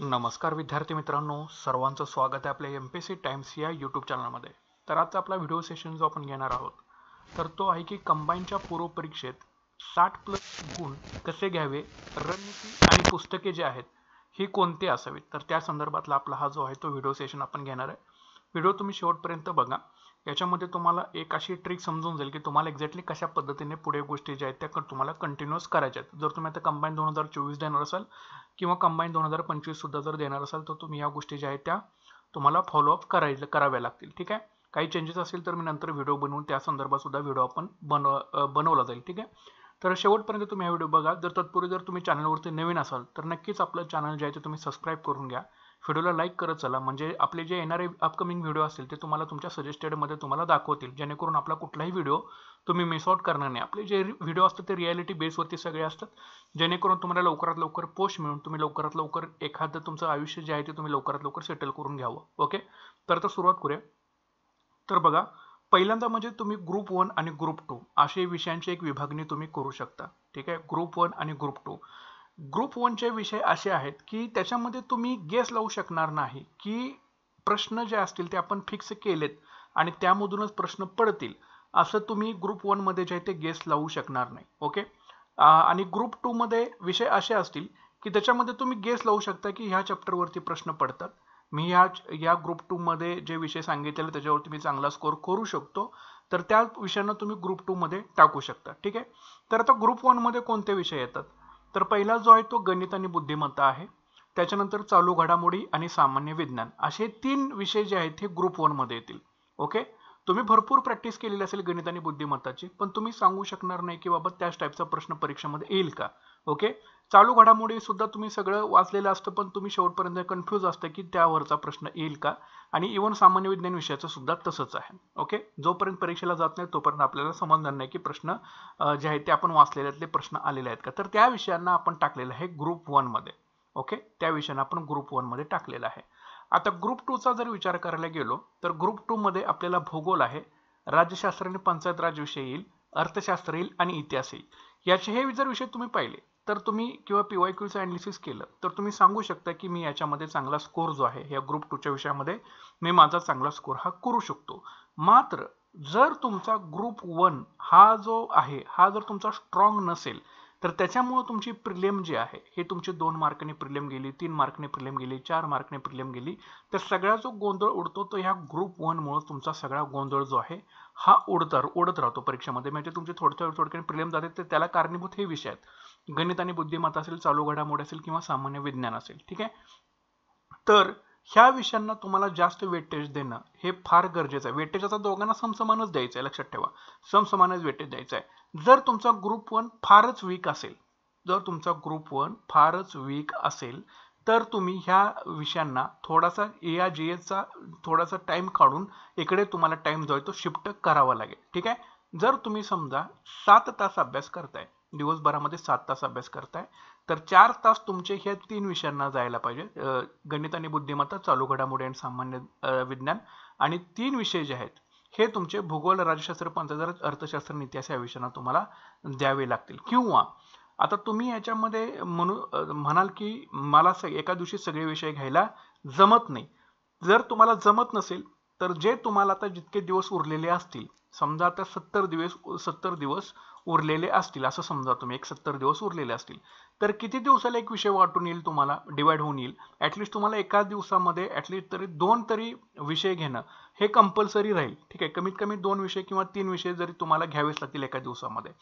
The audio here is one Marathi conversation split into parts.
नमस्कार विद्यार्थी मित्रांनो सर्वांचं स्वागत आहे आपल्या एम पी सी टाइम्स या यूट्यूब चॅनलमध्ये तर आजचा आपला व्हिडिओ सेशन जो आपण घेणार आहोत तर तो आहे की कंबाईनच्या पूर्व परीक्षेत साठ प्लस गुण कसे घ्यावे रणनीती आणि पुस्तके जे आहेत ही कोणती असावीत तर त्या संदर्भातला आपला हा जो आहे तो व्हिडिओ सेशन आपण घेणार आहे व्हिडिओ तुम्ही शेवटपर्यंत बघा याच्यामध्ये तुम्हाला एक अशी ट्रिक समजून जाईल की तुम्हाला एक्झॅक्टली कशा पद्धतीने पुढे गोष्टी ज्या आहेत त्या तुम्हाला कंटिन्युअस करायच्या आहेत जर तुम्ही आता कंबाईन दोन हजार चोवीस देणार असाल किंवा कंबाईन दोन हजार पंचवीससुद्धा जर देणार असाल तर तुम्ही या गोष्टी ज्या आहेत त्या तुम्हाला फॉलोअप करायला कराव्या लागतील ठीक आहे काही चेंजेस असेल तर मी नंतर व्हिडिओ बनवून त्या सुद्धा व्हिडिओ आपण बनव बनवला जाईल ठीक आहे तर शेवटपर्यंत तुम्ही हा व्हिडिओ बघा जर तत्पूर्वी जर तुम्ही चॅनलवरती नवीन असाल तर नक्कीच आपलं चॅनल जे आहे ते तुम्ही सबस्क्राईब करून घ्या व्हिडिओला लाईक करत चला म्हणजे आपले जे येणारे अपकमिंग व्हिडिओ असतील ते तुम्हाला तुमच्या सजेस्टेडमध्ये तुम्हाला दाखवतील जेणेकरून आपला कुठलाही व्हिडिओ तुम्ही मिस आउट करणार नाही आपले जे व्हिडिओ असतात ते रियालिटी बेसवरती सगळे असतात जेणेकरून तुम्हाला लवकरात लवकर पोस्ट मिळून तुम्ही लवकरात लवकर एखादं तुमचं आयुष्य जे आहे ते तुम्ही लवकरात लवकर सेटल करून घ्यावं ओके तर आता सुरुवात करूया तर बघा पहिल्यांदा म्हणजे तुम्ही ग्रुप वन आणि ग्रुप टू असे विषयांची एक विभागणी तुम्ही करू शकता ठीक आहे ग्रुप वन आणि ग्रुप टू ग्रुप वनचे विषय असे आहेत की त्याच्यामध्ये तुम्ही गेस लावू शकणार नाही की प्रश्न जे असतील ते आपण फिक्स केलेत आणि त्यामधूनच प्रश्न पडतील असं तुम्ही ग्रुप वनमध्ये जे आहे ते गेस लावू शकणार नाही ओके आणि ग्रुप टूमध्ये विषय असे असतील की त्याच्यामध्ये तुम्ही गेस लावू शकता की ह्या चॅप्टरवरती प्रश्न पडतात मी ह्या या ग्रुप टूमध्ये जे विषय सांगितलेले त्याच्यावरती मी चांगला स्कोर करू शकतो तर त्या विषयांना तुम्ही ग्रुप टूमध्ये टाकू शकता ठीक आहे तर आता ग्रुप वनमध्ये कोणते विषय येतात तर पहिला जो आहे तो गणित आणि बुद्धिमत्ता आहे त्याच्यानंतर चालू घडामोडी आणि सामान्य विज्ञान असे तीन विषय जे आहेत हे ग्रुप मध्ये येतील ओके तुम्ही भरपूर प्रॅक्टिस केलेली असेल गणित आणि बुद्धिमत्ताची पण तुम्ही सांगू शकणार नाही की बाबा त्याच टाईपचा प्रश्न परीक्षेमध्ये येईल का ओके चालू घडामोडी सुद्धा तुम्ही सगळं वाचलेलं असतं पण तुम्ही शेवटपर्यंत कन्फ्यूज असतं की त्यावरचा प्रश्न येईल का आणि इव्हन सामान्य विज्ञान विषयाचं सुद्धा तसंच आहे ओके जोपर्यंत परीक्षेला जात नाही तोपर्यंत आपल्याला समजणार नाही की प्रश्न जे आहेत ते आपण वाचलेल्यातले प्रश्न आलेले आहेत का तर त्या विषयांना आपण टाकलेलं आहे ग्रुप वनमध्ये ओके त्या विषयांना आपण ग्रुप वनमध्ये टाकलेलं आहे आता ग्रुप टूचा जर विचार करायला गेलो तर ग्रुप मध्ये आपल्याला भूगोल आहे राज्यशास्त्र आणि पंचायत राज विषय येईल अर्थशास्त्र येईल आणि इतिहास येईल याचे हे जर विषय तुम्ही पाहिले तर तुम्ही किंवा पी वाय क्यूचं ॲनालिसिस केलं तर तुम्ही सांगू शकता की मी याच्यामध्ये चांगला स्कोर जो आहे या ग्रुप टूच्या विषयामध्ये मी माझा चांगला स्कोर हा करू शकतो मात्र जर तुमचा ग्रुप वन हा जो आहे हा जर तुमचा स्ट्रॉंग नसेल तर त्याच्यामुळं तुमची प्रिलियम जी आहे हे तुमचे दोन मार्कने प्रिलियम गेली तीन मार्कने प्रिलियम गेली चार मार्कने प्रिलियम गेली तर सगळा जो गोंधळ उडतो तो ह्या ग्रुप वनमुळं तुमचा सगळा गोंधळ जो आहे हा उडतर उडत राहतो परीक्षेमध्ये म्हणजे तुमचे थोडक्या थोडक्याने प्रिलियम जाते तर त्याला कारणीभूत हे विषय आहेत गणित आणि बुद्धिमत्ता असेल चालू घडामोडी असेल किंवा सामान्य विज्ञान असेल ठीक आहे तर ह्या विषयांना तुम्हाला जास्त वेटेज देणं हे फार गरजेचं आहे वेटेज आता दोघांना समसमानच द्यायचं आहे लक्षात ठेवा समसमानच वेटेज द्यायचं आहे जर तुमचा ग्रुप वन फारच वीक असेल जर तुमचा ग्रुप वन फारच वीक असेल तर तुम्ही ह्या विषयांना थोडासा ए आर जी थोडासा टाइम काढून इकडे तुम्हाला टाईम जो आहे तो शिफ्ट करावा लागेल ठीक आहे जर तुम्ही समजा सात तास अभ्यास करताय दिवसभरामध्ये सात तास अभ्यास करताय तर चार तास तुमचे ह्या तीन विषयांना जायला पाहिजे गणित आणि बुद्धिमत्ता चालू घडामोडी आणि सामान्य विज्ञान आणि तीन विषय जे आहेत हे तुमचे भूगोल राज्यशास्त्र पंचजार अर्थशास्त्र इतिहास या विषयांना तुम्हाला द्यावे लागतील किंवा आता तुम्ही याच्यामध्ये म्हणू म्हणाल की मला एका दिवशी सगळे विषय घ्यायला जमत नाही जर तुम्हाला जमत नसेल तर जे तुम्हाला आता जितके दिवस उरलेले असतील समजा आता सत्तर दिवस सत्तर दिवस उरलेले असतील असं समजा तुम्ही एक सत्तर दिवस उरलेले असतील तर किती दिवसाला एक विषय वाटून येईल तुम्हाला डिवाइड होऊन येईल ॲटलिस्ट तुम्हाला एकाच दिवसामध्ये ऍटलीस्ट तरी दोन तरी विषय घेणं हे कंपल्सरी राहील ठीक आहे कमीत कमी दोन विषय किंवा तीन विषय जरी तुम्हाला घ्यावेच लागतील एका दिवसामध्ये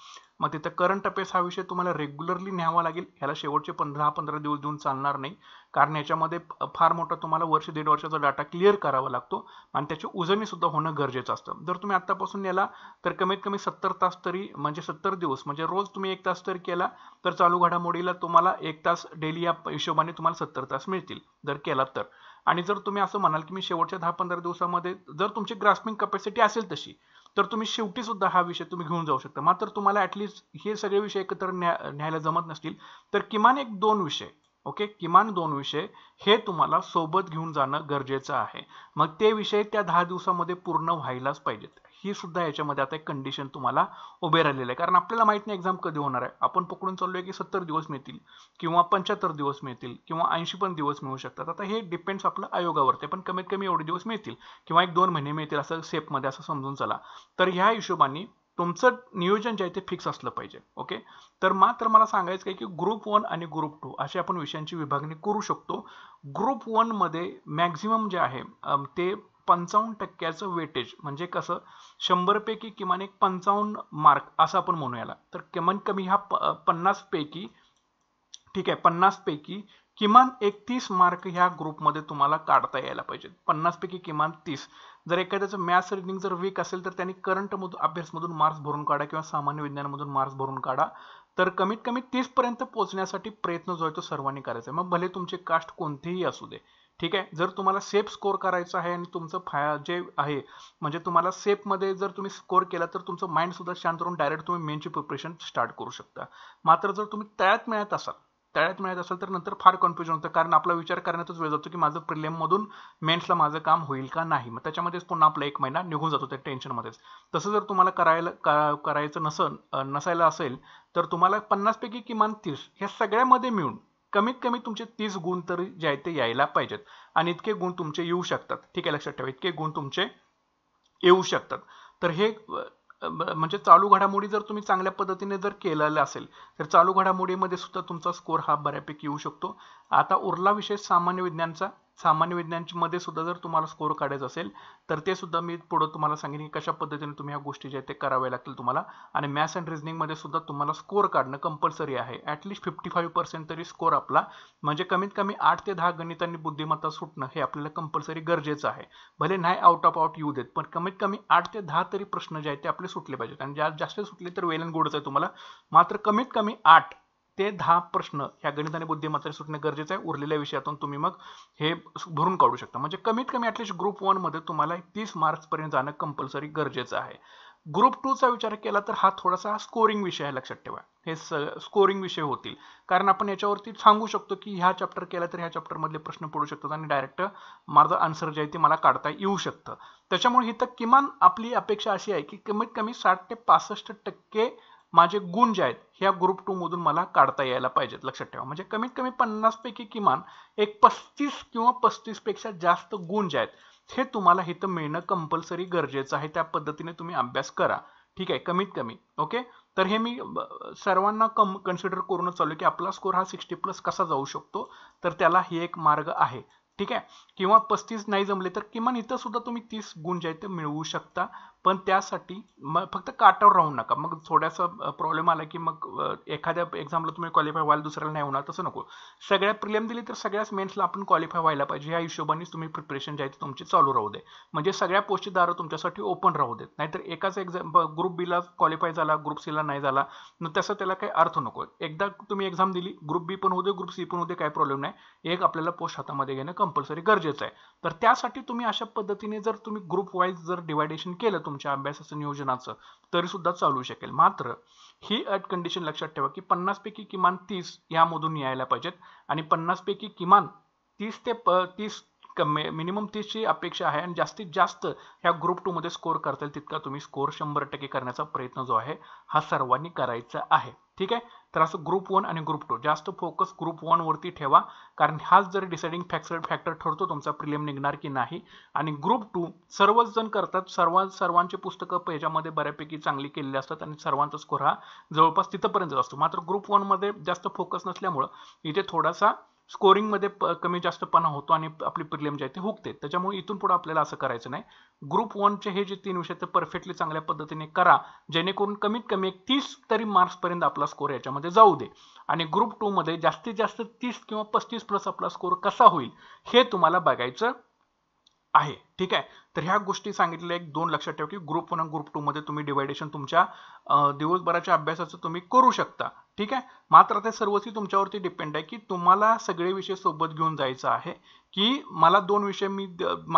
मग तिथं करंट अफेअर्स हा विषय तुम्हाला रेग्युलरली न्यावा लागेल ह्याला शेवटचे पंधरा पंधरा दिवस देऊन चालणार नाही कारण याच्यामध्ये फार मोठा तुम्हाला वर्ष दीड वर्षाचा डाटा क्लिअर करावा लागतो आणि त्याची सुद्धा होणं गरजेचं असतं जर तुम्ही आतापासून नेला तर कमीत कमी सत्तर तास तरी म्हणजे सत्तर दिवस म्हणजे रोज तुम्ही एक तास तरी केला तर चालू घडामोडीला तुम्हाला एक तास डेली या हिशोबाने तुम्हाला सत्तर तास मिळतील जर केला तर आणि जर तुम्ही असं म्हणाल की मी शेवटच्या दहा पंधरा दिवसामध्ये जर तुमची ग्रास्पिंग कॅपॅसिटी असेल तशी तर तुम्ही शेवटी सुद्धा हा विषय तुम्ही घेऊन जाऊ शकता मात्र तुम्हाला ॲटलिस्ट हे सगळे विषय एकत्र न्या न्यायला जमत नसतील तर किमान एक दोन विषय ओके किमान दोन विषय हे तुम्हाला सोबत घेऊन जाणं गरजेचं आहे मग ते विषय त्या दहा दिवसामध्ये पूर्ण व्हायलाच पाहिजेत ही सुद्धा याच्यामध्ये आता एक कंडिशन तुम्हाला उभे राहिलेलं आहे कारण आपल्याला माहित नाही एक्झाम कधी होणार आहे आपण पकडून चाललोय की सत्तर दिवस मिळतील किंवा पंच्याहत्तर दिवस मिळतील किंवा ऐंशी पण दिवस मिळू शकतात आता हे डिपेंड्स आपलं आयोगावरती पण कमीत कमी एवढे दिवस मिळतील किंवा एक दोन महिने मिळतील असं सेपमध्ये असं समजून चला तर ह्या हिशोबाने तुमचं नियोजन जे आहे ते फिक्स असलं पाहिजे ओके तर मात्र मला सांगायचं काय की ग्रुप वन आणि ग्रुप टू अशी आपण विषयांची विभागणी करू शकतो ग्रुप वनमध्ये मॅक्झिमम जे आहे ते पंचावन्न टक्क्याचं वेटेज म्हणजे कसं पैकी किमान एक पंचावन्न मार्क असं आपण म्हणू याला तर किमान कमी ह्या पन्नास पैकी ठीक आहे पैकी किमान एक तीस मार्क ह्या ग्रुपमध्ये तुम्हाला काढता यायला पाहिजे पन्नास पैकी किमान तीस जर एखाद्याचं मॅथ्स रिडिंग जर वीक असेल तर त्यांनी करंटमधून अभ्यासमधून मार्क्स भरून काढा किंवा सामान्य विज्ञानामधून मार्क्स भरून काढा तर कमीत कमी तीसपर्यंत पोहोचण्यासाठी प्रयत्न जो आहे तो सर्वांनी करायचा आहे मग भले तुमचे कास्ट कोणतेही असू दे ठीक आहे जर तुम्हाला सेफ स्कोर करायचं आहे आणि तुमचं फाय जे आहे म्हणजे तुम्हाला सेफमध्ये जर तुम्ही स्कोर केला तर तुमचं माइंडसुद्धा शांत करून डायरेक्ट तुम्ही मेनची प्रिपरेशन स्टार्ट करू शकता मात्र जर तुम्ही तळ्यात मिळत असाल तळ्यात मिळत असाल तर नंतर फार कन्फ्युजन होतं कारण आपला विचार करण्यातच वेळ जातो की माझं मधून मेन्सला माझं काम होईल का नाही मग त्याच्यामध्येच पुन्हा आपला एक महिना निघून जातो त्या टेन्शनमध्येच तसं जर तुम्हाला करायला करायचं नसल नसायला असेल तर तुम्हाला पन्नासपैकी किमान तीस ह्या सगळ्यामध्ये मिळून कमीत कमी तुमचे तीस गुण तरी जे आहेत ते यायला पाहिजेत आणि इतके गुण तुमचे येऊ शकतात ठीक आहे लक्षात ठेवा इतके गुण तुमचे येऊ शकतात तर हे म्हणजे चालू घडामोडी जर तुम्ही चांगल्या पद्धतीने जर केलेलं असेल तर चालू घडामोडीमध्ये सुद्धा तुमचा स्कोर हा बऱ्यापैकी येऊ शकतो आता उरला विषय सामान्य विज्ञानचा सामान्य विज्ञानमध्ये सुद्धा जर तुम्हाला स्कोर काढायचा असेल तर ते सुद्धा मी पुढं तुम्हाला सांगेन की कशा पद्धतीने तुम्ही या गोष्टी ज्या ते कराव्या लागतील तुम्हाला आणि मॅथ्स अँड रिजनिंगमध्ये सुद्धा तुम्हाला स्कोर काढणं कंपल्सरी आहे ॲटलीस्ट फिफ्टी फाईव्ह पर्सेंट तरी स्कोर आपला म्हणजे कमीत कमी आठ ते दहा गणितांनी बुद्धिमत्ता सुटणं हे आपल्याला कंपल्सरी गरजेचं आहे भले नाही आउट ऑफ आउट येऊ देत पण कमीत कमी आठ ते दहा तरी प्रश्न जे आहेत ते आपले सुटले पाहिजेत आणि ज्या जास्त सुटले तर वेल अँड गुडच आहे तुम्हाला मात्र कमीत कमी आठ ते दहा प्रश्न या गणित आणि बुद्धिमत्ता सुटणे गरजेचं आहे उरलेल्या विषयातून तुम्ही मग हे भरून काढू शकता म्हणजे कमीत कमी ॲटलीस्ट ग्रुप मध्ये तुम्हाला तीस पर्यंत जाणं कंपल्सरी गरजेचं आहे ग्रुप टूचा विचार केला तर हा थोडासा स्कोरिंग विषय आहे लक्षात ठेवा हे स स्कोरिंग विषय होतील कारण आपण याच्यावरती सांगू शकतो की ह्या चॅप्टर केला तर ह्या चॅप्टरमधले प्रश्न पडू शकतात आणि डायरेक्ट माझं आन्सर जे आहे ते मला काढता येऊ शकतं त्याच्यामुळे तर किमान आपली अपेक्षा अशी आहे की कमीत कमी साठ ते पासष्ट टक्के माझे गुण जे आहेत ह्या ग्रुप टू मधून मला काढता यायला पाहिजेत लक्षात ठेवा म्हणजे कमीत कमी पन्नास पैकी किमान एक पस्तीस किंवा पस्तीस पेक्षा जास्त गुण जे आहेत हे तुम्हाला इथं मिळणं कंपल्सरी गरजेचं आहे त्या पद्धतीने तुम्ही अभ्यास करा ठीक आहे कमीत कमी ओके तर हे मी सर्वांना कम कन्सिडर करून चालू की आपला स्कोर हा सिक्स्टी प्लस कसा जाऊ शकतो तर त्याला हे एक मार्ग आहे ठीक आहे किंवा पस्तीस नाही जमले तर किमान इथं सुद्धा तुम्ही तीस गुण जे आहेत ते मिळवू शकता पण त्यासाठी मग फक्त काटावर राहू नका मग थोड्यासा प्रॉब्लेम आला की मग एखाद्या एक्झामला तुम्ही क्वालिफाय व्हाल दुसऱ्याला नाही होणार तसं नको सगळ्या प्रिलिम दिली तर सगळ्याच मेन्सला आपण क्वालिफाय व्हायला पाहिजे या हिशोबाने तुम्ही प्रिपरेशन जे आहे तुमची चालू राहू दे म्हणजे सगळ्या पोस्टची दारं तुमच्यासाठी ओपन राहू देत नाहीतर एकाच एक्झाम ग्रुप बीला क्वालिफाय झाला ग्रुप सीला नाही झाला तसं त्याला काही अर्थ नको एकदा तुम्ही एक्झाम दिली ग्रुप बी पण होऊ दे ग्रुप सी पण होऊ दे काही प्रॉब्लेम नाही एक आपल्याला पोस्ट हातामध्ये घेणं कंपल्सरी गरजेचं आहे तर त्यासाठी तुम्ही अशा पद्धतीने जर तुम्ही ग्रुप वाईज जर डिवायडेशन केलं तुमच्या अभ्यासाचं नियोजनाचं तरी सुद्धा चालू शकेल मात्र ही अट कंडिशन लक्षात ठेवा की पन्नास पैकी किमान तीस यामधून यायला पाहिजेत आणि पन्नास पैकी किमान तीस ते प तीस कमी मिनिमम तीसची अपेक्षा आहे आणि जास्तीत जास्त ह्या ग्रुप टू मध्ये स्कोर करता येईल तितका तुम्ही स्कोर शंभर टक्के करण्याचा प्रयत्न जो आहे हा सर्वांनी करायचा आहे ठीक आहे तर असं ग्रुप वन आणि ग्रुप टू जास्त फोकस ग्रुप वनवरती ठेवा कारण हाच जर डिसाइडिंग फॅक्टर फॅक्टर ठरतो तुमचा प्रिलियम निघणार की नाही आणि ग्रुप टू सर्वच जण करतात सर्व सर्वांचे पुस्तकं पेजामध्ये बऱ्यापैकी चांगली केलेली असतात आणि सर्वांचा स्कोर हा जवळपास तिथंपर्यंत असतो मात्र ग्रुप वनमध्ये जास्त फोकस नसल्यामुळं इथे थोडासा स्कोरिंग मध्ये कमी जास्तपणा होतो आणि आपली प्रिलियम जे आहे ते हुकते त्याच्यामुळे इथून पुढे आपल्याला असं करायचं नाही ग्रुप वनचे हे जे तीन विषय ते परफेक्टली चांगल्या पद्धतीने करा जेणेकरून कमीत कमी एक तीस तरी मार्क्सपर्यंत आपला स्कोर याच्यामध्ये जाऊ दे आणि ग्रुप मध्ये जास्तीत जास्त तीस किंवा पस्तीस प्लस आपला स्कोर कसा होईल हे तुम्हाला बघायचं आहे ठीक आहे तर ह्या गोष्टी सांगितल्या एक दोन लक्षात ठेवा की ग्रुप वन आणि ग्रुप टू मध्ये तुम्ही डिवायडेशन तुमच्या दिवसभराच्या अभ्यासाचं तुम्ही करू शकता ठीक आहे मात्र ते सर्वस्वी तुमच्यावरती डिपेंड आहे की तुम्हाला सगळे विषय सोबत घेऊन जायचं आहे की मला दोन विषय मी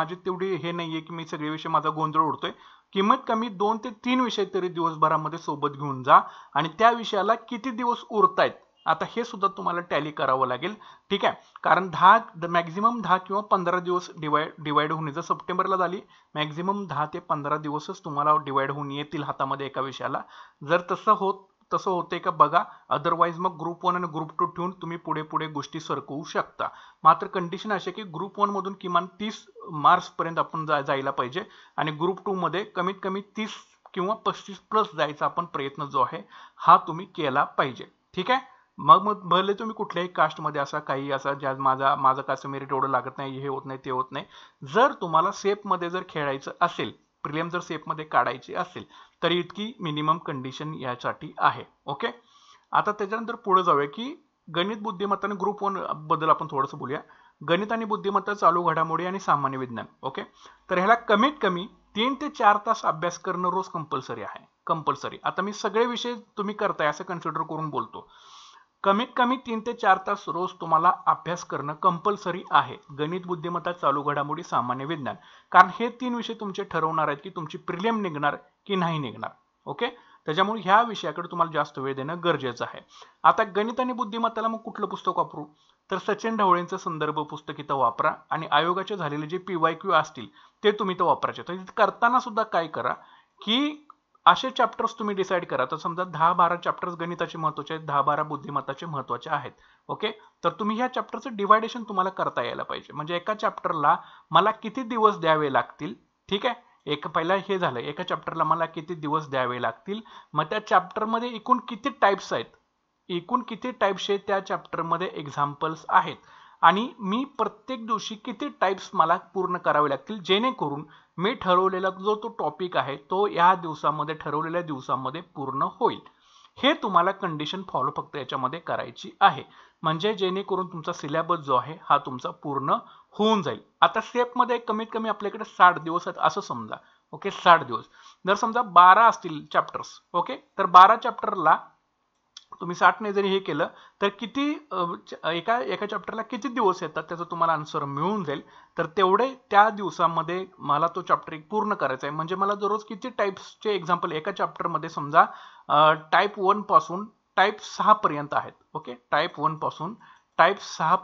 माझे तेवढी हे नाही आहे की मी सगळे विषय माझा गोंधळ उडतोय किंमत कमी दोन ते तीन विषय तरी दिवसभरामध्ये सोबत घेऊन जा आणि त्या विषयाला किती दिवस उरतायत आता हे सुद्धा तुम्हाला टॅली करावं लागेल ठीक आहे कारण दहा मॅक्झिमम दहा किंवा पंधरा दिवस डिवाय डिवाईड होऊन जर सप्टेंबरला झाली मॅक्झिमम दहा ते पंधरा दिवसच तुम्हाला डिवाईड होऊन येतील हातामध्ये एका विषयाला जर तसं होत तसं होते का बघा अदरवाईज मग ग्रुप वन आणि ग्रुप टू ठेवून तुम्ही पुढे पुढे गोष्टी सरकवू शकता मात्र कंडिशन अशी की ग्रुप वनमधून किमान तीस पर्यंत आपण जायला पाहिजे आणि ग्रुप टूमध्ये कमीत कमी तीस किंवा पस्तीस प्लस जायचा आपण प्रयत्न जो आहे हा तुम्ही केला पाहिजे ठीक आहे मग मग भले तुम्ही कुठल्याही कास्टमध्ये असा काही असा ज्या माझा माझं कास्ट मेरिट एवढं लागत नाही हे होत नाही ते होत नाही जर तुम्हाला सेफमध्ये जर खेळायचं असेल प्रिलियम जर सेफमध्ये काढायची असेल तरी इतकी मिनिमम कंडिशन यासाठी आहे ओके आता त्याच्यानंतर पुढे जाऊया की गणित बुद्धिमत्ता आणि ग्रुप वन बद्दल आपण थोडंसं बोलूया गणित आणि बुद्धिमत्ता चालू घडामोडी आणि सामान्य विज्ञान ओके तर ह्याला कमीत कमी तीन ते चार तास अभ्यास करणं रोज कंपल्सरी आहे कंपल्सरी आता मी सगळे विषय तुम्ही करताय असं कन्सिडर करून बोलतो कमीत कमी तीन ते चार तास रोज तुम्हाला अभ्यास करणं कंपल्सरी आहे गणित बुद्धिमत्ता चालू घडामोडी सामान्य विज्ञान कारण हे तीन विषय तुमचे ठरवणार आहेत की तुमची प्रिलियम निघणार की नाही निघणार ओके त्याच्यामुळे ह्या विषयाकडे तुम्हाला जास्त वेळ देणं गरजेचं आहे आता गणित आणि बुद्धिमत्ताला मग कुठलं पुस्तक वापरू तर सचिन ढवळेंचं संदर्भ पुस्तक इथं वापरा आणि आयोगाचे झालेले जे पी वाय क्यू असतील ते तुम्ही इथं वापरायचे तर करताना सुद्धा काय करा की असे चॅप्टर्स तुम्ही डिसाईड करा तर समजा दहा बारा चॅप्टर्स गणिताचे महत्वाचे आहेत दहा बारा बुद्धिमत्ताचे महत्वाचे आहेत ओके तर तुम्ही ह्या चॅप्टरचं डिवायडेशन तुम्हाला करता यायला पाहिजे म्हणजे एका चॅप्टरला मला किती दिवस द्यावे लागतील ठीक आहे एक पहिला हे झालं एका चॅप्टरला मला किती दिवस द्यावे लागतील मग त्या चॅप्टरमध्ये एकूण किती टाईप्स आहेत एकूण किती आहेत त्या चॅप्टरमध्ये एक्झाम्पल्स आहेत आणि मी प्रत्येक दिवशी किती टाईप्स मला पूर्ण करावे लागतील जेणेकरून मी ठरवलेला जो तो टॉपिक आहे तो या दिवसामध्ये ठरवलेल्या दिवसामध्ये पूर्ण होईल हे तुम्हाला कंडिशन फॉलो फक्त याच्यामध्ये करायची आहे म्हणजे जेणेकरून तुमचा सिलेबस जो आहे हा तुमचा पूर्ण होऊन जाईल आता सेपमध्ये कमीत कमी आपल्याकडे साठ दिवस आहेत असं समजा ओके साठ दिवस जर समजा बारा असतील चॅप्टर्स ओके तर बारा चॅप्टरला तुम्ही साठने जरी हे केलं तर किती एका एका चॅप्टरला किती दिवस येतात त्याचं तुम्हाला आन्सर मिळून जाईल तर तेवढे त्या दिवसामध्ये मला तो चॅप्टर एक पूर्ण करायचा आहे म्हणजे मला दररोज किती टाईप्सचे एक्झाम्पल एका चॅप्टरमध्ये समजा टाईप पासून टाईप पर्यंत आहेत ओके टाईप पासून टाईप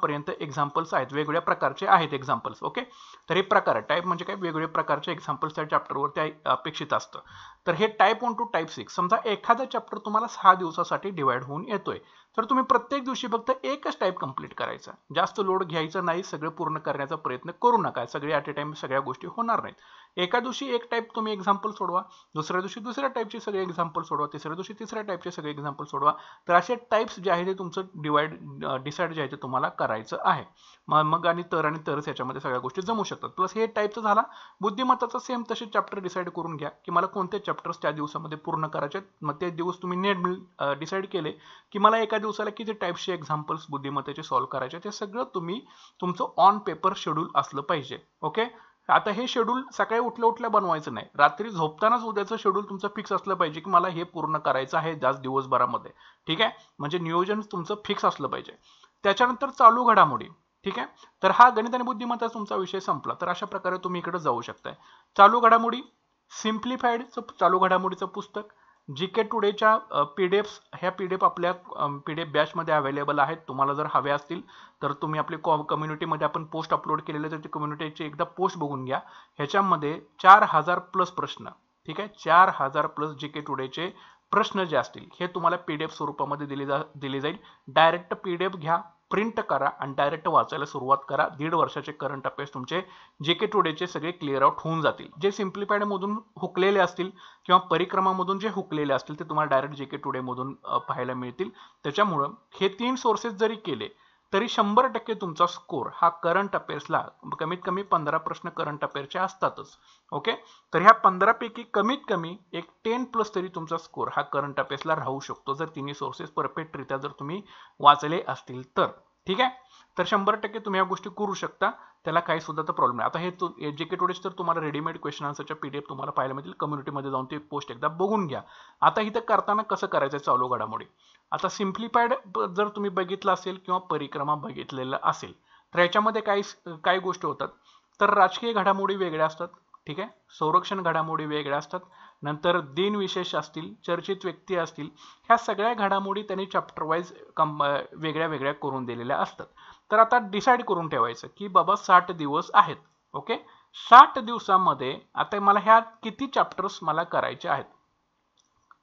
पर्यंत एक्झाम्पल्स आहेत वेगवेगळ्या प्रकारचे आहेत एक्झाम्पल्स ओके तर हे प्रकार टाईप म्हणजे काय वेगवेगळ्या प्रकारचे एक्झाम्पल्स त्या चॅप्टरवर त्या अपेक्षित असतं तर हे type one two type six समजा एखादा चॅप्टर तुम्हाला सहा दिवसासाठी डिवाइड होऊन येतोय तर तुम्ही प्रत्येक दिवशी फक्त एकच टाईप कंप्लीट करायचा जास्त लोड घ्यायचा नाही सगळं पूर्ण करण्याचा प्रयत्न करू नका सगळे ॲट ए टाइम सगळ्या गोष्टी होणार नाहीत एका दिवशी एक टाईप तुम्ही एक्झाम्पल सोडवा दुसऱ्या दिवशी दुसऱ्या टाईपचे सगळे एक्झाम्पल सोडवा तिसऱ्या दिवशी तिसऱ्या टाईपचे सगळे एक्झाम्पल सोडवा तर असे टाईप्स जे आहे ते तुमचं डिवाइड डिसाईड जे आहे ते तुम्हाला करायचं आहे मग आणि तर आणि तरच याच्यामध्ये सगळ्या गोष्टी जमू शकतात प्लस हे टाईपचं झाला बुद्धिमत्ताचा सेम तसे चॅप्टर डिसाईड करून घ्या की मला कोणते चॅप्टर्स त्या दिवसामध्ये पूर्ण करायचे मग ते दिवस तुम्ही नेट डिसाईड केले की मला एका दिवसाला किती टाईपचे एक्झाम्पल्स बुद्धिमत्तेचे सॉल्व्ह करायचे ते सगळं तुम्ही तुमचं ऑन पेपर शेड्यूल असलं पाहिजे ओके आता हे शेड्यूल सकाळी उठल्या उठल्या बनवायचं नाही रात्री झोपतानाच उद्याचं शेड्यूल तुमचं फिक्स असलं पाहिजे की मला हे पूर्ण करायचं आहे जास्त दिवसभरामध्ये ठीक आहे म्हणजे नियोजन तुमचं फिक्स असलं पाहिजे त्याच्यानंतर चालू घडामोडी ठीक आहे तर हा गणित आणि बुद्धिमत्ता तुमचा विषय संपला तर अशा प्रकारे तुम्ही इकडे जाऊ शकताय चालू घडामोडी सिम्प्लिफाईडचं चालू घडामोडीचं पुस्तक जी के टुडेच्या पी डी ह्या पी डी एफ आपल्या पी डी एफ बॅचमध्ये अवेलेबल आहेत तुम्हाला जर हवे असतील तर तुम्ही आपली कॉ कम्युनिटीमध्ये आपण पोस्ट अपलोड केलेले तर ती कम्युनिटीची एकदा पोस्ट बघून घ्या ह्याच्यामध्ये चार हजार प्लस प्रश्न ठीक आहे चार हजार प्लस जी के टुडेचे प्रश्न जे असतील हे तुम्हाला पी डी एफ स्वरूपामध्ये दिले जा दिले जाईल डायरेक्ट पी डी एफ घ्या प्रिंट करा आणि डायरेक्ट वाचायला सुरुवात करा दीड वर्षाचे करंट अफेअर्स तुमचे जे के टुडेचे सगळे क्लिअर आउट होऊन जातील जे सिम्प्लिफाईडमधून हुकलेले असतील किंवा परिक्रमामधून जे हुकलेले असतील ते तुम्हाला डायरेक्ट जे के मधून पाहायला मिळतील त्याच्यामुळं हे तीन सोर्सेस जरी केले तरी शंभर टक्के तुमचा स्कोर हा करंट अफेअर्सला कमीत कमी पंधरा प्रश्न करंट अफेअरचे असतातच ओके तर ह्या पंधरापैकी कमीत कमी एक टेन प्लस तरी तुमचा स्कोर हा करंट अफेअर्सला राहू शकतो जर तिन्ही सोर्सेस परफेक्टरित्या जर तुम्ही वाचले असतील तर ठीक आहे तर शंभर टक्के तुम्ही या गोष्टी करू शकता त्याला काही सुद्धा तर प्रॉब्लेम नाही आता हे जे के टोडेस तर तुम्हाला रेडीमेड क्वेश्चन आन्सरच्या पी डी एफ तुम्हाला पाहायला मिळतील कम्युनिटीमध्ये जाऊन ते पोस्ट एकदा बघून घ्या आता इथं करताना कसं करायचं आहे चालू घडामोडी आता सिम्प्लिफाईड जर तुम्ही बघितलं असेल किंवा परिक्रमा बघितलेलं असेल तर याच्यामध्ये काही काही गोष्टी होतात तर राजकीय घडामोडी वेगळ्या असतात ठीक आहे संरक्षण घडामोडी वेगळ्या असतात नंतर दिन विशेष असतील चर्चित व्यक्ती असतील ह्या सगळ्या घडामोडी त्यांनी चॅप्टर वाईज कम वेगळ्या वेगळ्या करून दिलेल्या असतात तर आता डिसाईड करून ठेवायचं की बाबा साठ दिवस आहेत ओके साठ दिवसामध्ये आता मला ह्या किती चॅप्टर्स मला करायचे आहेत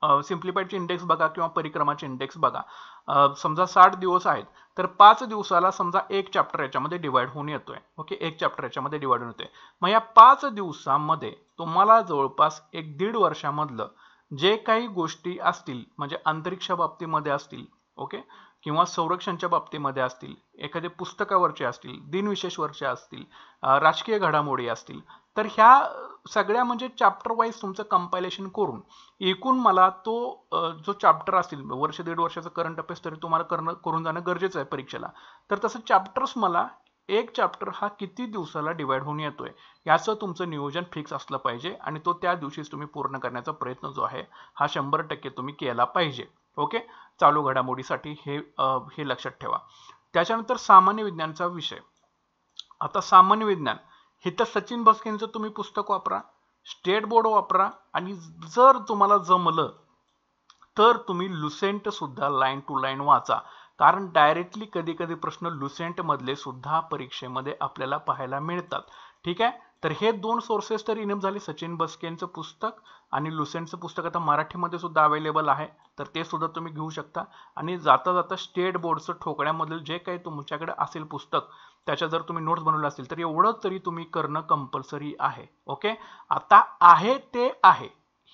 सिम्प्लिफाईडचे इंडेक्स बघा किंवा परिक्रमाचे इंडेक्स बघा समजा साठ दिवस आहेत तर पाच दिवसाला समजा एक चॅप्टर याच्यामध्ये डिवाइड होऊन येतोय ओके एक चॅप्टर याच्यामध्ये डिवाइड होऊन येतोय मग या पाच दिवसामध्ये तुम्हाला जवळपास एक दीड वर्षामधलं जे काही गोष्टी असतील म्हणजे अंतरिक्षा बाबतीमध्ये असतील ओके किंवा संरक्षणच्या बाबतीमध्ये असतील एखाद्या पुस्तकावरचे असतील दिनविशेषवरचे असतील राजकीय घडामोडी असतील तर ह्या सगळ्या म्हणजे चॅप्टर वाईज तुमचं कंपायलेशन करून एकूण मला तो जो चॅप्टर असतील वर्ष दीड वर्षाचा करंट अफेअर्स तरी तुम्हाला करणं करून जाणं गरजेचं आहे परीक्षेला तर तसं चॅप्टर्स मला एक चॅप्टर हा किती दिवसाला डिवाइड होऊन येतोय याचं तुमचं नियोजन फिक्स असलं पाहिजे आणि तो त्या दिवशीच तुम्ही पूर्ण करण्याचा प्रयत्न जो आहे हा शंभर टक्के तुम्ही केला पाहिजे ओके चालू घडामोडीसाठी हे हे लक्षात ठेवा त्याच्यानंतर सामान्य विज्ञानचा विषय आता सामान्य विज्ञान तर सचिन बसकेंचं तुम्ही पुस्तक वापरा स्टेट बोर्ड वापरा आणि जर तुम्हाला जमलं तर तुम्ही लुसेंट सुद्धा लाईन टू लाईन वाचा कारण डायरेक्टली कधी कधी प्रश्न लुसेंटमधले सुद्धा परीक्षेमध्ये आपल्याला पाहायला मिळतात ठीक आहे तर हे दोन सोर्सेस तर इनफ झाले सचिन बस्केंचं पुस्तक आणि लुसेंटचं पुस्तक आता मराठीमध्ये सुद्धा अवेलेबल आहे तर ते सुद्धा तुम्ही घेऊ शकता आणि जाता जाता स्टेट बोर्डचं ठोकण्यामधील जे काही तुमच्याकडे असेल पुस्तक त्याच्या जर तुम्ही नोट्स बनवल्या असतील तर एवढं तरी तुम्ही करणं कंपल्सरी आहे ओके आता आहे ते आहे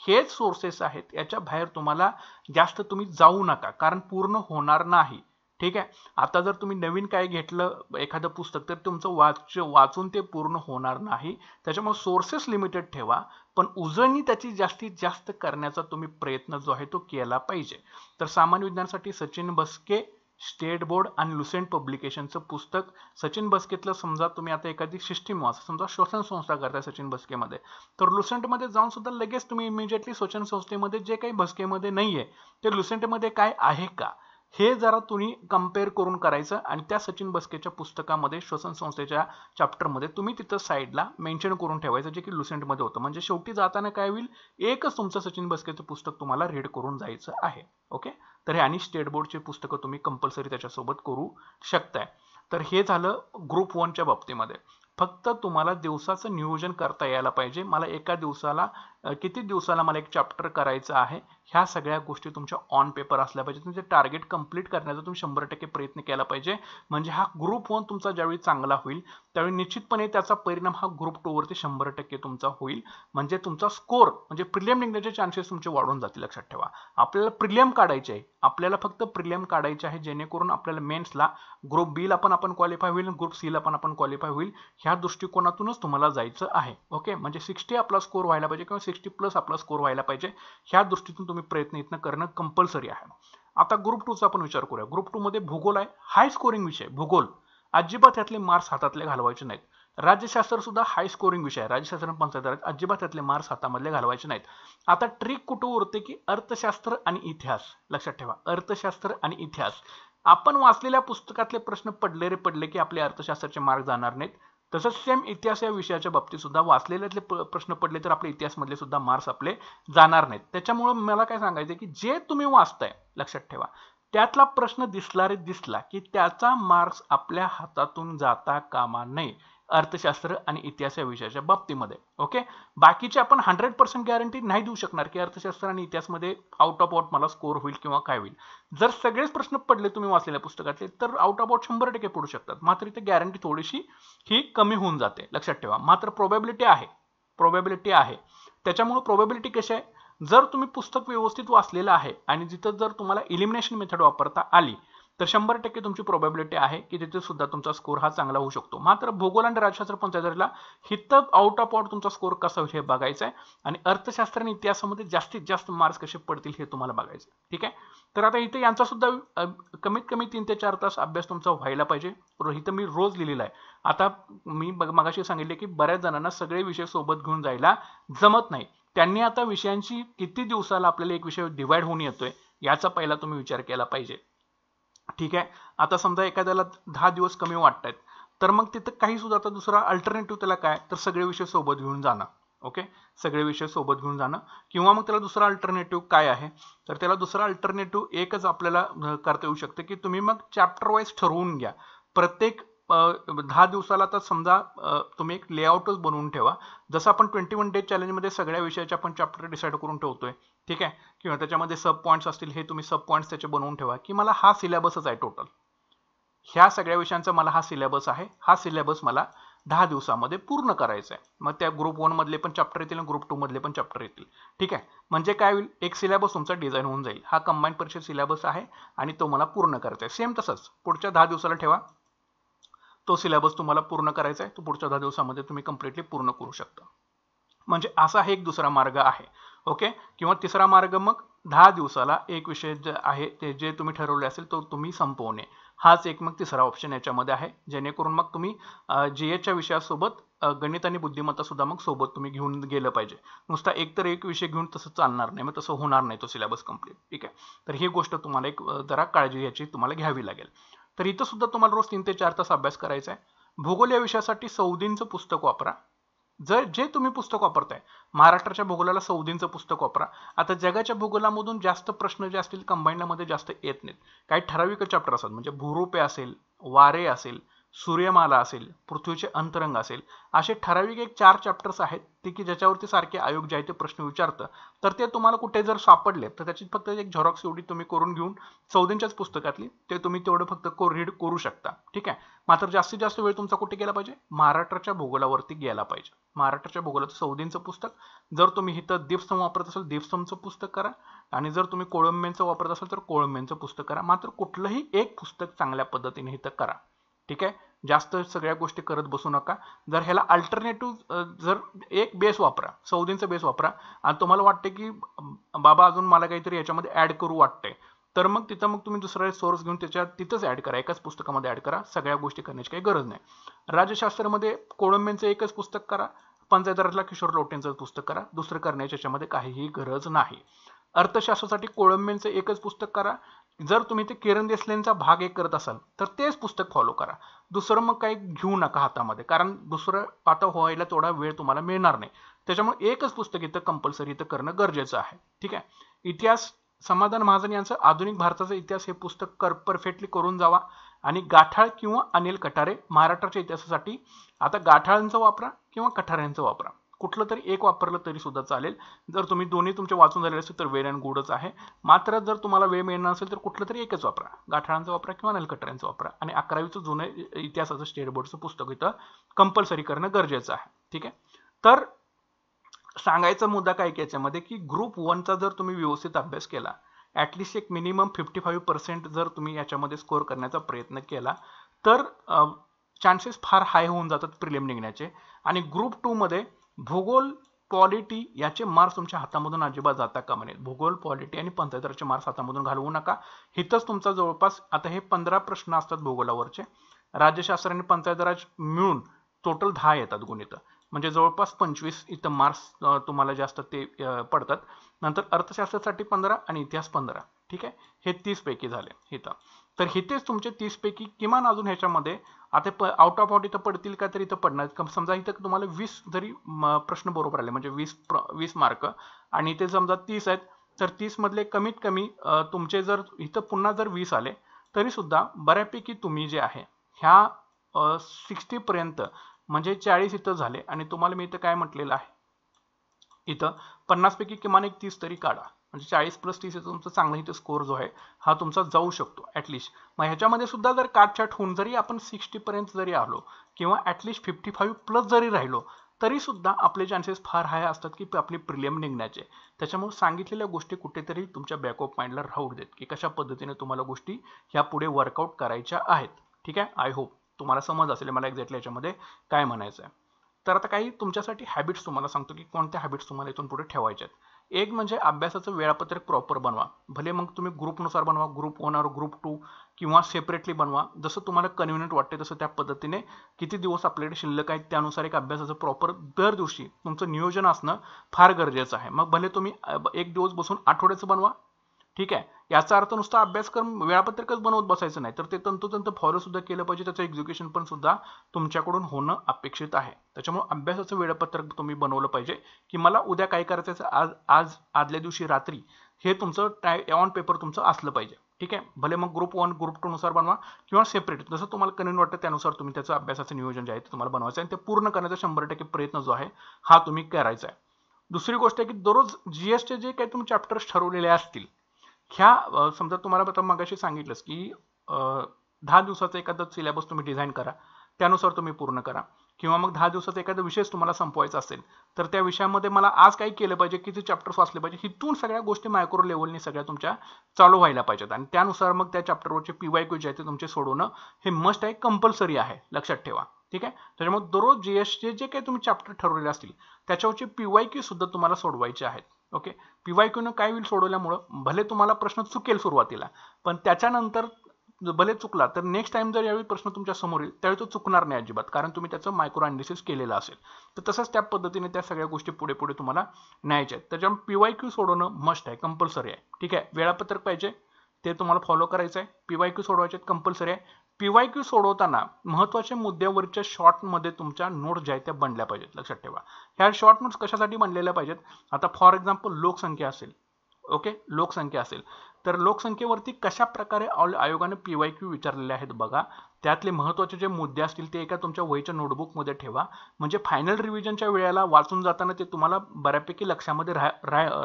हेच सोर्सेस आहेत याच्या बाहेर तुम्हाला जास्त तुम्ही जाऊ नका कारण पूर्ण होणार नाही ठीक आहे आता जर तुम्ही नवीन काय घेतलं एखादं पुस्तक तर तुमचं वाच वाचून ते पूर्ण होणार नाही त्याच्यामुळे सोर्सेस लिमिटेड ठेवा पण उजळणी त्याची जास्तीत जास्त करण्याचा तुम्ही प्रयत्न जो आहे तो केला पाहिजे तर सामान्य विज्ञानासाठी सचिन बसके स्टेट बोर्ड आणि लुसेंट पब्लिकेशनचं पुस्तक सचिन बसकेतलं समजा तुम्ही आता एखादी सिस्टीम वाचा समजा श्वसन संस्था करताय सचिन बसकेमध्ये तर लुसेंटमध्ये जाऊन सुद्धा लगेच तुम्ही इमिजिएटली श्वसन संस्थेमध्ये जे काही बस्केमध्ये नाही आहे ते लुसेंटमध्ये काय आहे का हे जरा तुम्ही कम्पेअर करून करायचं आणि त्या सचिन बस्केच्या पुस्तकामध्ये श्वसन संस्थेच्या चॅप्टरमध्ये तुम्ही तिथं साईडला मेन्शन करून ठेवायचं जे की लुसेंटमध्ये होतं म्हणजे शेवटी जाताना काय होईल एकच तुमचं सचिन बस्केचं पुस्तक तुम्हाला रीड करून जायचं आहे ओके तर हे आणि स्टेट बोर्डचे पुस्तकं तुम्ही कंपल्सरी त्याच्यासोबत करू शकताय तर हे झालं ग्रुप वनच्या बाबतीमध्ये फक्त तुम्हाला दिवसाचं नियोजन करता यायला पाहिजे मला एका दिवसाला किती दिवसाला मला एक चॅप्टर करायचं आहे ह्या सगळ्या गोष्टी तुमच्या ऑन पेपर असल्या पाहिजे तुमचे टार्गेट कंप्लीट करण्याचा तुम्ही शंभर टक्के प्रयत्न केला पाहिजे म्हणजे हा ग्रुप वन तुमचा ज्यावेळी चांगला होईल त्यावेळी निश्चितपणे त्याचा परिणाम हा ग्रुप टूवरती शंभर टक्के तुमचा होईल म्हणजे तुमचा स्कोर म्हणजे प्रिलियम निघण्याचे चान्सेस तुमचे वाढून जातील लक्षात ठेवा आपल्याला प्रिलियम काढायचे आहे आपल्याला फक्त प्रिलियम काढायचे आहे जेणेकरून आपल्याला मेन्सला ग्रुप बीला पण आपण क्वालिफाय होईल ग्रुप सीला पण आपण क्वालिफाय होईल ह्या दृष्टिकोनातूनच तुम्हाला जायचं आहे ओके म्हणजे सिक्स्टी आपला स्कोर व्हायला पाहिजे किंवा सिक्स्टी प्लस आपला स्कोर व्हायला पाहिजे ह्या दृष्टीतून तुम्ही प्रयत्न इथनं करणं कंपल्सरी आहे आता ग्रुप टूचा आपण विचार करूया ग्रुप टूमध्ये भूगोल आहे हाय स्कोरिंग विषय भूगोल अजिबात त्यातले मार्क्स हातातले घालवायचे नाहीत राज्यशास्त्र सुद्धा हाय स्कोरिंग विषय आहे राज्यशास्त्र पंचायत अजिबात यातले मार्क्स हातामधले घालवायचे नाहीत आता ट्रिक कुठं उरते की अर्थशास्त्र आणि इतिहास लक्षात ठेवा अर्थशास्त्र आणि इतिहास आपण वाचलेल्या पुस्तकातले प्रश्न पडले रे पडले की आपले अर्थशास्त्राचे मार्क जाणार नाहीत तसंच सेम इतिहास या विषयाच्या बाबतीत सुद्धा वाचलेल्यातले प्रश्न पडले तर आपले इतिहासमधले सुद्धा मार्क्स आपले जाणार नाहीत त्याच्यामुळं मला काय सांगायचं की जे तुम्ही वाचताय लक्षात ठेवा त्यातला प्रश्न दिसला रे दिसला की त्याचा मार्क्स आपल्या हातातून जाता कामा नये अर्थशास्त्र आणि इतिहास या विषयाच्या बाबतीमध्ये ओके बाकीचे आपण हंड्रेड पर्सेंट गॅरंटी नाही देऊ शकणार की अर्थशास्त्र आणि इतिहासमध्ये आउट ऑफ आउट मला स्कोर होईल किंवा काय होईल जर सगळेच प्रश्न पडले तुम्ही वाचलेल्या पुस्तकातले तर आउट ऑफ आउट शंभर टक्के पडू शकतात मात्र इथे गॅरंटी थोडीशी ही कमी होऊन जाते लक्षात ठेवा मात्र प्रोबॅबिलिटी आहे प्रोबॅबिलिटी आहे त्याच्यामुळे प्रोबॅबिलिटी कशी आहे जर तुम्ही पुस्तक व्यवस्थित वाचलेलं आहे आणि जिथं जर तुम्हाला इलिमिनेशन मेथड वापरता आली तर शंभर टक्के तुमची प्रोबॅबिलिटी आहे की तिथे सुद्धा तुमचा स्कोर हा चांगला होऊ शकतो मात्र भूगोल आणि राजशास्त्र पंचायतला हित आउट ऑफ आउट तुमचा स्कोर कसा होईल हे बघायचं आहे आणि अर्थशास्त्र आणि इतिहासामध्ये जास्तीत जास्त मार्क्स कसे पडतील हे तुम्हाला बघायचं ठीक आहे तर आता इथे यांचा सुद्धा कमीत कमी तीन ते चार तास अभ्यास तुमचा व्हायला पाहिजे इथं मी रोज लिहिलेला आहे आता मी मागाशी सांगितले की बऱ्याच जणांना सगळे विषय सोबत घेऊन जायला जमत नाही त्यांनी आता विषयांची किती दिवसाला आपल्याला एक विषय डिवाइड होऊन येतोय याचा पहिला तुम्ही विचार केला पाहिजे ठीक आहे आता समजा एखाद्याला दहा दिवस कमी वाटत आहेत तर मग तिथं काही सुद्धा आता दुसरा अल्टरनेटिव्ह त्याला काय तर सगळे विषय सोबत घेऊन जाणं ओके सगळे विषय सोबत घेऊन जाणं किंवा मग त्याला दुसरा अल्टरनेटिव्ह काय आहे तर त्याला दुसरा अल्टरनेटिव्ह एकच आपल्याला करता येऊ शकते की तुम्ही मग चॅप्टर वाईज ठरवून घ्या प्रत्येक दहा दिवसाला तर समजा तुम्ही एक लेआउटच बनवून ठेवा जसं आपण ट्वेंटी वन डे चॅलेंजमध्ये सगळ्या विषयाचे आपण चॅप्टर डिसाईड करून ठेवतोय ठीक आहे किंवा त्याच्यामध्ये सब पॉईंट्स असतील हे तुम्ही सब पॉइंट्स त्याचे बनवून ठेवा की मला हा सिलेबसच आहे टोटल ह्या सगळ्या विषयांचा मला हा सिलेबस आहे हा सिलेबस मला दहा दिवसामध्ये पूर्ण करायचा आहे मग त्या ग्रुप वनमधले पण चॅप्टर येतील आणि ग्रुप टूमधले पण चॅप्टर येतील ठीक आहे म्हणजे काय होईल एक सिलेबस तुमचा डिझाईन होऊन जाईल हा कंबाईंड परीक्षेत सिलेबस आहे आणि तो मला पूर्ण करायचा आहे सेम तसंच पुढच्या दहा दिवसाला ठेवा तो सिलेबस तुम्हाला पूर्ण करायचा आहे तो पुढच्या दहा दिवसामध्ये तुम्ही कम्प्लिटली पूर्ण करू शकता म्हणजे असा हा एक दुसरा मार्ग आहे ओके किंवा तिसरा मार्ग मग दहा दिवसाला एक विषय जे आहे ते जे तुम्ही ठरवले असेल तो तुम्ही संपवणे हाच एक मग तिसरा ऑप्शन याच्यामध्ये आहे जेणेकरून मग तुम्ही जी एच्या विषयासोबत गणित आणि बुद्धिमत्ता सुद्धा मग सोबत तुम्ही घेऊन गेलं पाहिजे नुसता एक तर एक विषय घेऊन तसं चालणार नाही मग तसं होणार नाही तो सिलेबस कम्प्लीट ठीक आहे तर ही गोष्ट तुम्हाला एक जरा काळजी याची तुम्हाला घ्यावी लागेल तर इथं सुद्धा तुम्हाला रोज तीन ते चार तास अभ्यास करायचा आहे भूगोल या विषयासाठी सौदींचं पुस्तक वापरा जर जे तुम्ही पुस्तक वापरताय महाराष्ट्राच्या भूगोलाला सौदींचं पुस्तक वापरा आता जगाच्या भूगोलामधून जास्त प्रश्न जे असतील कंबाईंडमध्ये जास्त येत नाहीत काही ठराविक चॅप्टर असतात म्हणजे भूरूपे असेल वारे असेल सूर्यमाला असेल पृथ्वीचे अंतरंग असेल असे ठराविक एक चार चॅप्टर्स आहेत ते की ज्याच्यावरती सारखे आयोग जे आहे ते प्रश्न विचारतं तर ते तुम्हाला कुठे जर सापडले तर त्याची फक्त एक झेरॉक्स एवढी तुम्ही करून घेऊन चौदींच्याच पुस्तकातली ते तुम्ही तेवढं फक्त को रीड करू शकता ठीक आहे मात्र जास्तीत जास्त वेळ तुमचा कुठे गेला पाहिजे महाराष्ट्राच्या भूगोलावरती गेला पाहिजे महाराष्ट्राच्या भूगोलाचं चौदींचं पुस्तक जर तुम्ही इथं दीपस्तंभ वापरत असाल दीपस्तंभचं पुस्तक करा आणि जर तुम्ही कोळंब्यांचं वापरत असाल तर कोळंब्यांचं पुस्तक करा मात्र कुठलंही एक पुस्तक चांगल्या पद्धतीने इथं करा ठीक आहे जास्त सगळ्या गोष्टी करत बसू नका जर ह्याला अल्टरनेटिव्ह जर एक बेस वापरा सौदींचा बेस वापरा आणि तुम्हाला वाटते की बाबा अजून मला काहीतरी याच्यामध्ये ऍड करू वाटतंय तर मग तिथं मग तुम्ही दुसरा सोर्स घेऊन त्याच्यात तिथंच ऍड करा एकाच पुस्तकामध्ये ऍड करा सगळ्या गोष्टी करण्याची काही गरज नाही राज्यशास्त्रामध्ये कोळंबींचं एकच पुस्तक करा पंचायतरातला किशोर लोटेंचं पुस्तक करा दुसरं करण्याच्या याच्यामध्ये काहीही गरज नाही अर्थशास्त्रासाठी कोळंबींचं एकच पुस्तक करा जर तुम्ही ते किरण देसलेंचा भाग एक करत असाल तर तेच पुस्तक फॉलो करा दुसरं मग काही घेऊ नका हातामध्ये कारण दुसरं आता व्हायला थोडा वेळ तुम्हाला मिळणार नाही त्याच्यामुळे एकच पुस्तक इथं कंपल्सरी इथं करणं गरजेचं आहे ठीक आहे इतिहास समाधान महाजन यांचं आधुनिक भारताचा इतिहास हे पुस्तक कर परफेक्टली करून जावा आणि गाठाळ किंवा अनिल कठारे महाराष्ट्राच्या इतिहासासाठी आता गाठाळांचा वापरा किंवा कठाऱ्यांचा वापरा कुठलं तरी एक वापरलं तरी सुद्धा चालेल जर तुम्ही दोन्ही तुमचे वाचून झालेले असेल तर वेळ अँड गुडच आहे मात्र जर तुम्हाला वेळ मिळणार असेल तर कुठलं तरी एकच वापरा गाठाळांचा वापरा किंवा नलकटऱ्यांचा वापरा आणि अकरावीचं जुनं इतिहासाचं स्टेट बोर्डचं पुस्तक इथं कंपल्सरी करणं गरजेचं आहे ठीक आहे तर सांगायचा मुद्दा काय की याच्यामध्ये की ग्रुप वनचा जर तुम्ही व्यवस्थित अभ्यास केला ॲटलिस्ट एक मिनिमम फिफ्टी फाईव्ह पर्सेंट जर तुम्ही याच्यामध्ये स्कोअर करण्याचा प्रयत्न केला तर चान्सेस फार हाय होऊन जातात प्रिलिम निघण्याचे आणि ग्रुप टूमध्ये भूगोल पॉलिटी याचे मार्क्स तुमच्या हातामधून अजिबात जाता का म्हणे भूगोल पॉलिटी आणि पंचायतराचे मार्क्स हातामधून घालवू नका हिथंच तुमचा जवळपास आता हे पंधरा प्रश्न असतात भूगोलावरचे राज्यशास्त्र आणि पंचायतराज मिळून टोटल दहा येतात गुणित म्हणजे जवळपास पंचवीस इथं मार्क्स तुम्हाला जास्त ते पडतात नंतर अर्थशास्त्रासाठी पंधरा आणि इतिहास पंधरा ठीक आहे हे तीस पैकी झाले इथं तर इथेच तुमचे तीसपैकी किमान अजून ह्याच्यामध्ये आता प आउट ऑफ आउट इथं पडतील का तरी इथं पडणार समजा इथं तुम्हाला वीस जरी प्रश्न बरोबर आले म्हणजे वीस प्र वीस मार्क आणि इथे समजा तीस आहेत तर तीसमधले कमीत कमी तुमचे जर इथं पुन्हा जर वीस आले तरीसुद्धा बऱ्यापैकी तुम्ही जे आहे ह्या सिक्स्टीपर्यंत म्हणजे चाळीस इथं झाले आणि तुम्हाला मी इथं काय म्हटलेलं आहे इथं पन्नासपैकी किमान एक तीस तरी काढा म्हणजे चाळीस प्लस तीस याचा तुमचा चांगला इथे स्कोर जो आहे हा तुमचा जाऊ शकतो ॲटलिस्ट मग ह्याच्यामध्ये सुद्धा जर काटछाट होऊन जरी आपण सिक्स्टीपर्यंत जरी आलो किंवा ॲटलिस्ट फिफ्टी फाईव्ह प्लस जरी राहिलो तरी सुद्धा आपले चान्सेस फार हाय असतात की आपले प्रिलियम निघण्याचे त्याच्यामुळे सांगितलेल्या गोष्टी कुठेतरी तुमच्या बॅक ऑफ माइंडला राहू देत की कशा पद्धतीने तुम्हाला गोष्टी ह्या पुढे वर्कआउट करायच्या आहेत ठीक आहे आय होप तुम्हाला समज असेल मला एक्झॅक्टली याच्यामध्ये काय म्हणायचं आहे तर आता काही तुमच्यासाठी हॅबिट्स तुम्हाला सांगतो की कोणत्या हॅबिट्स तुम्हाला इथून पुढे ठेवायच्या आहेत एक म्हणजे अभ्यासाचं वेळापत्रक प्रॉपर बनवा भले मग तुम्ही ग्रुपनुसार बनवा ग्रुप वन और ग्रुप टू किंवा सेपरेटली बनवा जसं तुम्हाला कन्व्हिनियंट वाटते तसं त्या पद्धतीने किती दिवस आपल्याकडे शिल्लक आहेत त्यानुसार एक अभ्यासाचं प्रॉपर दर दिवशी तुमचं नियोजन असणं फार गरजेचं आहे मग भले तुम्ही एक दिवस बसून आठवड्याचं बनवा ठीक आहे याचा अर्थ नुसता अभ्यासक्रम वेळापत्रकच बनवत बसायचं नाही तर ते तंतोतंत फॉलो सुद्धा केलं पाहिजे त्याचं एक्झिक्युशन पण सुद्धा तुमच्याकडून होणं अपेक्षित आहे त्याच्यामुळे अभ्यासाचं वेळापत्रक तुम्ही बनवलं पाहिजे की मला उद्या काय करायचं आज आज आदल्या दिवशी रात्री हे तुमचं टाय ऑन पेपर तुमचं असलं पाहिजे ठीक आहे भले मग ग्रुप वन ग्रुप टू नुसार बनवा किंवा सेपरेट जसं तुम्हाला कनिन वाटतं त्यानुसार तुम्ही त्याचं अभ्यासाचं नियोजन जे आहे ते तुम्हाला बनवायचं आहे आणि ते पूर्ण करण्याचा शंभर टक्के प्रयत्न जो आहे हा तुम्ही करायचा आहे दुसरी गोष्ट आहे की दररोज जीएसचे जे काही तुम्ही चॅप्टर्स ठरवलेले असतील ह्या समजा तुम्हाला आता मगाशी सांगितलंच की दहा दिवसाचा एखादा सिलेबस तुम्ही डिझाईन करा त्यानुसार तुम्ही पूर्ण करा किंवा मग दहा दिवसाचा एखादा विषय तुम्हाला संपवायचा असेल तर त्या विषयामध्ये मला आज काय केलं पाहिजे किती चॅप्टर्स वाचले पाहिजे हिथून सगळ्या गोष्टी मायक्रो लेवलनी सगळ्या तुमच्या चालू व्हायला पाहिजेत आणि त्यानुसार मग त्या चॅप्टरवरचे पी वाय क्यू जे आहे ते तुमचे सोडवणं हे मस्ट आहे कंपल्सरी आहे लक्षात ठेवा ठीक आहे त्याच्यामुळे दररोज जी एसचे जे काही तुम्ही चॅप्टर ठरवलेले असतील त्याच्यावरचे पी वाय क्यू सुद्धा तुम्हाला सोडवायचे आहेत ओके पीवाय क्यू काय होईल सोडवल्यामुळं भले तुम्हाला प्रश्न चुकेल सुरुवातीला पण त्याच्यानंतर भले चुकला तर नेक्स्ट टाइम जर यावेळी प्रश्न तुमच्या समोर येईल त्यावेळी तो चुकणार नाही अजिबात कारण तुम्ही त्याचं मायक्रो अनालिसिस केलेलं असेल तर तसंच त्या पद्धतीने त्या सगळ्या गोष्टी पुढे पुढे तुम्हाला न्यायच्या आहेत त्याच्यामुळे पी क्यू सोडवणं मस्ट आहे कंपल्सरी आहे ठीक आहे वेळापत्रक पाहिजे ते तुम्हाला फॉलो करायचं आहे पी क्यू सोडवायचे आहेत कंपल्सरी आहे पीवाय क्यू सोडवताना महत्वाच्या मुद्द्यावरच्या शॉर्टमध्ये तुमच्या नोट्स ज्या आहेत त्या बनल्या पाहिजेत लक्षात ठेवा ह्या शॉर्ट नोट्स कशासाठी बनलेल्या पाहिजेत आता फॉर एक्झाम्पल लोकसंख्या असेल ओके लोकसंख्या असेल तर लोकसंख्येवरती कशा प्रकारे आयोगाने पी क्यू विचारलेले आहेत बघा त्यातले महत्त्वाचे जे मुद्दे असतील ते एका तुमच्या वहीच्या नोटबुकमध्ये ठेवा म्हणजे फायनल रिव्हिजनच्या वेळेला वाचून जाताना ते तुम्हाला बऱ्यापैकी लक्षामध्ये राह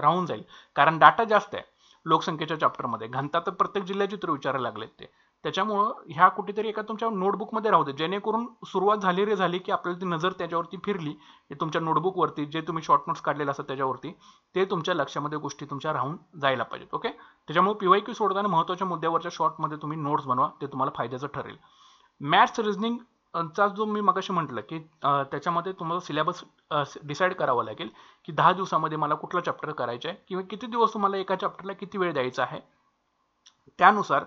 राहून जाईल कारण डाटा जास्त आहे लोकसंख्येच्या चॅप्टरमध्ये घनता तर प्रत्येक जिल्ह्याचे तर विचारायला लागलेत ते त्याच्यामुळं ह्या कुठेतरी एका तुमच्या नोटबुकमध्ये राहू दे जेणेकरून सुरुवात झाली रे झाली की आपल्याला ती नजर त्याच्यावरती फिरली की तुमच्या नोटबुकवरती जे तुम्ही शॉर्ट नोट्स काढलेले असतात त्याच्यावरती ते तुमच्या लक्षामध्ये गोष्टी तुमच्या राहून जायला पाहिजेत ओके त्याच्यामुळे पीवाय क्यू सोडताना महत्त्वाच्या मुद्द्यावरच्या शॉर्टमध्ये तुम्ही नोट्स बनवा ते तुम्हाला फायद्याचं ठरेल मॅथ्स रिजनिंग चा जो मी मगाशी म्हटलं की त्याच्यामध्ये तुम्हाला सिलेबस डिसाईड करावा लागेल की दहा दिवसामध्ये मला कुठला चॅप्टर करायचा आहे किंवा किती दिवस तुम्हाला एका चॅप्टरला किती वेळ द्यायचा आहे त्यानुसार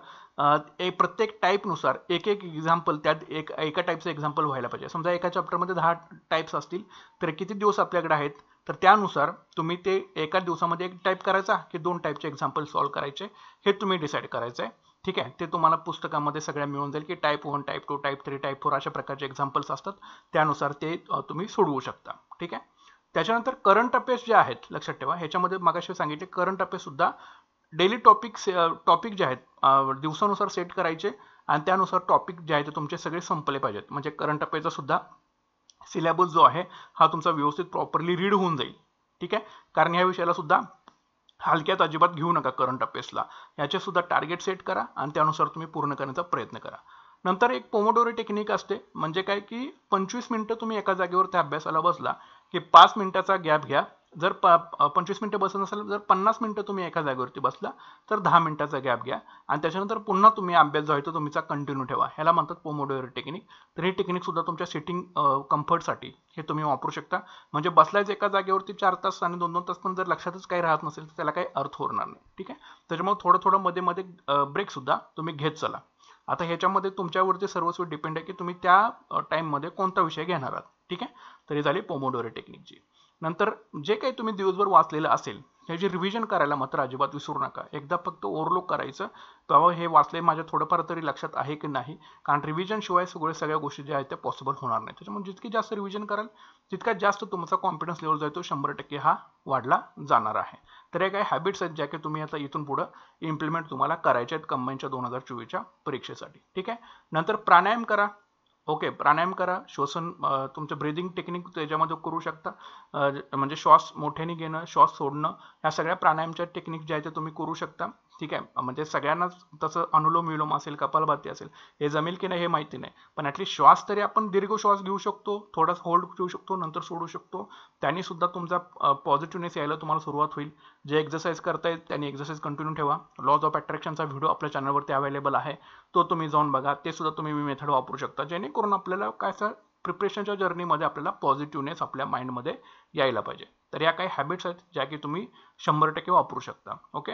ए प्रत्येक टाईपनुसार एक एक एक्झाम्पल त्यात एक एका टाईपचं एक्झाम्पल व्हायला पाहिजे समजा एका चॅप्टरमध्ये दहा टाईप्स असतील तर किती दिवस आपल्याकडे आहेत तर त्यानुसार तुम्ही ते एका दिवसामध्ये एक टाईप करायचा की दोन टाईपचे एक्झाम्पल सॉल्व करायचे हे तुम्ही डिसाईड करायचं आहे ठीक आहे ते तुम्हाला पुस्तकामध्ये सगळ्या मिळून जाईल की type one type two type three type four अशा प्रकारचे एक्झाम्पल्स असतात त्यानुसार ते तुम्ही सोडवू शकता ठीक आहे त्याच्यानंतर करंट अफेअर्स जे आहेत लक्षात ठेवा ह्याच्यामध्ये मागाशी सांगितले करंट सुद्धा डेली टॉपिक टॉपिक जे आहेत दिवसानुसार सेट करायचे आणि त्यानुसार टॉपिक जे आहेत ते तुमचे सगळे संपले पाहिजेत म्हणजे करंट अफेअरचा सुद्धा सिलेबस जो आहे हा तुमचा व्यवस्थित प्रॉपरली रीड होऊन जाईल ठीक आहे कारण ह्या विषयाला सुद्धा हलक्यात अजिबात घेऊ नका करंट अफेअर्सला याचे सुद्धा टार्गेट सेट करा आणि त्यानुसार तुम्ही पूर्ण करण्याचा प्रयत्न करा नंतर एक पोमोडोरी टेक्निक असते म्हणजे काय की पंचवीस मिनटं तुम्ही एका जागेवर त्या अभ्यासाला बसला की पाच मिनिटाचा गॅप घ्या जर प पंचवीस मिनटं बसत नसाल जर पन्नास मिनटं तुम्ही एका जागेवरती बसला तर दहा मिनटाचा गॅप घ्या आणि त्याच्यानंतर पुन्हा तुम्ही अभ्यास जो आहे तो तुमचा कंटिन्यू ठेवा ह्याला म्हणतात पोमोडोर टेक्निक तर ही टेक्निक सुद्धा तुमच्या सिटिंग कम्फर्टसाठी हे तुम्ही वापरू शकता म्हणजे बसलायच एका जागेवरती चार तास आणि दोन दोन तास पण जर लक्षातच काही राहत नसेल तर त्याला काही अर्थ होणार नाही ठीक आहे त्याच्यामुळे थोडं थोडं मध्ये मध्ये ब्रेकसुद्धा तुम्ही घेत चला आता ह्याच्यामध्ये तुमच्यावरती सर्वस्व डिपेंड आहे की तुम्ही त्या टाईममध्ये कोणता विषय घेणार आहात ठीक आहे तरी झाली पोमोडोरी टेक्निकची नंतर जे काही तुम्ही दिवसभर वाचलेलं असेल हे रिव्हिजन करायला मात्र अजिबात विसरू नका एकदा फक्त ओव्हरलोक करायचं तेव्हा हे वाचले माझ्या थोडंफार तरी लक्षात आहे की नाही कारण रिव्हिजनशिवाय सगळ्या सगळ्या गोष्टी ज्या आहेत त्या पॉसिबल होणार नाही त्याच्यामुळे जितकी जास्त रिव्हिजन कराल तितका जास्त तुमचा कॉन्फिडन्स लेवल जो आहे तो शंभर टक्के हा वाढला जाणार आहे तर हे काही हॅबिट्स आहेत ज्या की तुम्ही आता इथून पुढं इम्प्लिमेंट तुम्हाला करायच्या आहेत कंबाईनच्या दोन हजार चोवीसच्या परीक्षेसाठी ठीक आहे नंतर प्राणायाम करा ओके प्राणायाम करा श्वसन तुमचं ब्रिदिंग टेक्निक त्याच्यामध्ये करू शकता म्हणजे श्वास मोठ्याने घेणं श्वास सोडणं ह्या सगळ्या प्राणायामच्या टेक्निक ज्या आहेत त्या तुम्ही करू शकता ठीक आहे म्हणजे सगळ्यांनाच तसं अनुलोम विलोम असेल कपालभाती असेल हे जमेल की नाही हे माहिती नाही पण ॲटलीस्ट श्वास तरी आपण दीर्घ श्वास घेऊ शकतो थोडा होल्ड घेऊ शकतो नंतर सोडू शकतो त्यांनी सुद्धा तुमचा पॉझिटिव्हनेस यायला तुम्हाला सुरुवात होईल जे एक्झरसाइज करताय त्यांनी एक्झरसाइज कंटिन्यू ठेवा लॉज ऑफ अट्रॅक्शनचा व्हिडिओ आपल्या चॅनलवरती अवेलेबल आहे तो तुम्ही जाऊन बघा ते सुद्धा तुम्ही मेथड वापरू शकता जेणेकरून आपल्याला काय सर प्रिपरेशनच्या जर्नीमध्ये आपल्याला पॉझिटिव्हनेस आपल्या माइंडमध्ये यायला पाहिजे तर या काही हॅबिट्स आहेत ज्या की तुम्ही शंभर टक्के वापरू शकता ओके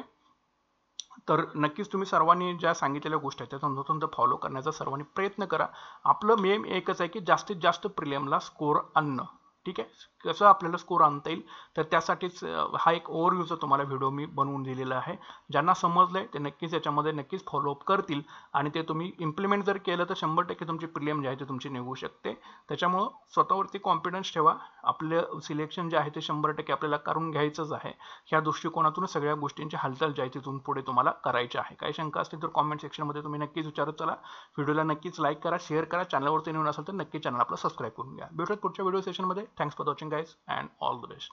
तर नक्कीच तुम्ही सर्वांनी ज्या सांगितलेल्या गोष्टी आहेत त्या तंतोतंत फॉलो करण्याचा सर्वांनी प्रयत्न करा आपलं मेम एकच आहे की जास्तीत जास्त प्रिलियमला स्कोर आणणं ठीक आहे कसं आपल्याला स्कोर आणता येईल तर त्यासाठीच हा एक ओव्हरव्ह्यूचा तुम्हाला व्हिडिओ मी बनवून दिलेला आहे ज्यांना समजलं ते नक्कीच याच्यामध्ये नक्कीच फॉलोअप करतील आणि ते तुम्ही इम्प्लिमेंट जर केलं तर शंभर टक्के तुमची प्रीमियम जे आहे ते तुमची निघू शकते त्याच्यामुळं स्वतःवरती कॉन्फिडन्स ठेवा आपलं सिलेक्शन जे आहे ते शंभर टक्के आपल्याला करून घ्यायचंच आहे ह्या दृष्टिकोनातून सगळ्या गोष्टींची हालचाल जी आहे तिथून पुढे तुम्हाला करायची आहे काही शंका असतील तर कॉमेंट सेक्शनमध्ये तुम्ही नक्कीच विचारत चला व्हिडिओला नक्कीच लाईक करा शेअर करा चॅनलवरती नेऊन असेल तर नक्की चॅनल आपलं सबस्क्राईब करून घ्या भेटत पुढच्या व्हिडिओ सेशनमध्ये Thanks for watching guys and all the best.